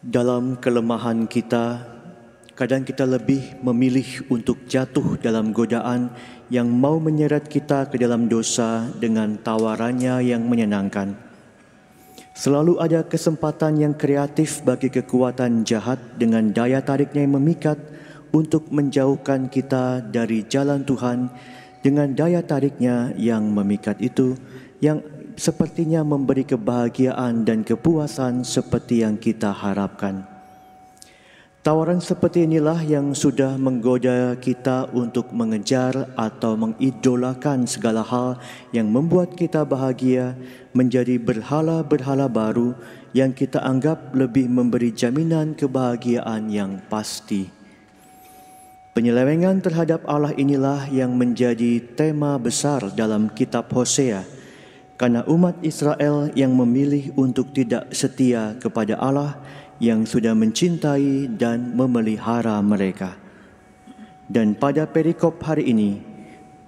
Dalam kelemahan kita, kadang kita lebih memilih untuk jatuh dalam godaan yang mau menyeret kita ke dalam dosa dengan tawarannya yang menyenangkan. Selalu ada kesempatan yang kreatif bagi kekuatan jahat dengan daya tariknya yang memikat untuk menjauhkan kita dari jalan Tuhan dengan daya tariknya yang memikat itu yang sepertinya memberi kebahagiaan dan kepuasan seperti yang kita harapkan. Tawaran seperti inilah yang sudah menggoda kita untuk mengejar atau mengidolakan segala hal yang membuat kita bahagia menjadi berhala-berhala baru yang kita anggap lebih memberi jaminan kebahagiaan yang pasti. Penyelewengan terhadap Allah inilah yang menjadi tema besar dalam kitab Hosea karena umat Israel yang memilih untuk tidak setia kepada Allah yang sudah mencintai dan memelihara mereka. Dan pada perikop hari ini,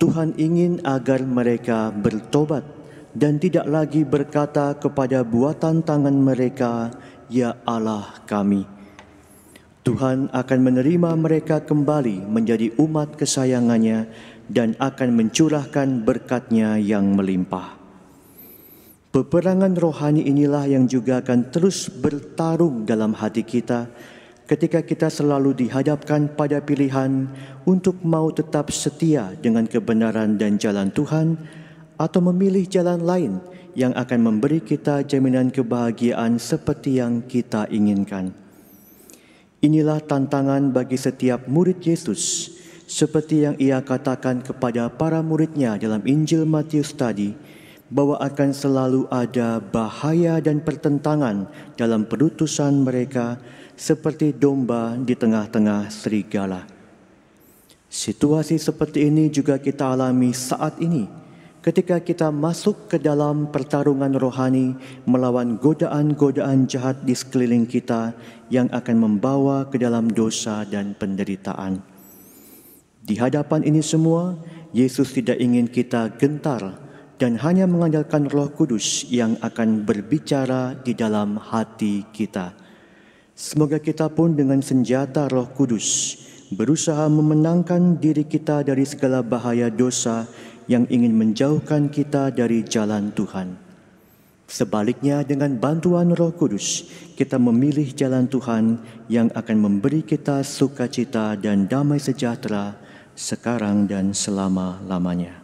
Tuhan ingin agar mereka bertobat dan tidak lagi berkata kepada buatan tangan mereka, "Ya Allah kami." Tuhan akan menerima mereka kembali menjadi umat kesayangannya dan akan mencurahkan berkatnya yang melimpah. Peperangan rohani inilah yang juga akan terus bertarung dalam hati kita ketika kita selalu dihadapkan pada pilihan untuk mau tetap setia dengan kebenaran dan jalan Tuhan atau memilih jalan lain yang akan memberi kita jaminan kebahagiaan seperti yang kita inginkan. Inilah tantangan bagi setiap murid Yesus, seperti yang ia katakan kepada para muridnya dalam Injil Matius tadi bahwa akan selalu ada bahaya dan pertentangan dalam perutusan mereka seperti domba di tengah-tengah serigala. Situasi seperti ini juga kita alami saat ini ketika kita masuk ke dalam pertarungan rohani melawan godaan-godaan jahat di sekeliling kita yang akan membawa ke dalam dosa dan penderitaan. Di hadapan ini semua, Yesus tidak ingin kita gentar dan hanya mengandalkan Roh Kudus yang akan berbicara di dalam hati kita. Semoga kita pun dengan senjata Roh Kudus berusaha memenangkan diri kita dari segala bahaya dosa yang ingin menjauhkan kita dari jalan Tuhan. Sebaliknya, dengan bantuan Roh Kudus, kita memilih jalan Tuhan yang akan memberi kita sukacita dan damai sejahtera sekarang dan selama-lamanya.